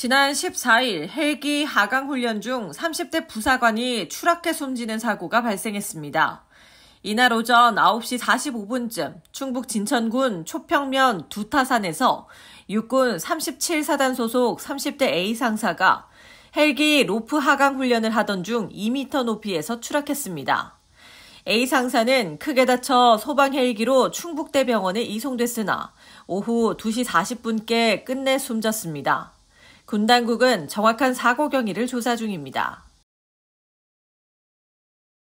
지난 14일 헬기 하강 훈련 중 30대 부사관이 추락해 숨지는 사고가 발생했습니다. 이날 오전 9시 45분쯤 충북 진천군 초평면 두타산에서 육군 37사단 소속 30대 A 상사가 헬기 로프 하강 훈련을 하던 중 2m 높이에서 추락했습니다. A 상사는 크게 다쳐 소방 헬기로 충북대병원에 이송됐으나 오후 2시 40분께 끝내 숨졌습니다. 군 당국은 정확한 사고 경위를 조사 중입니다.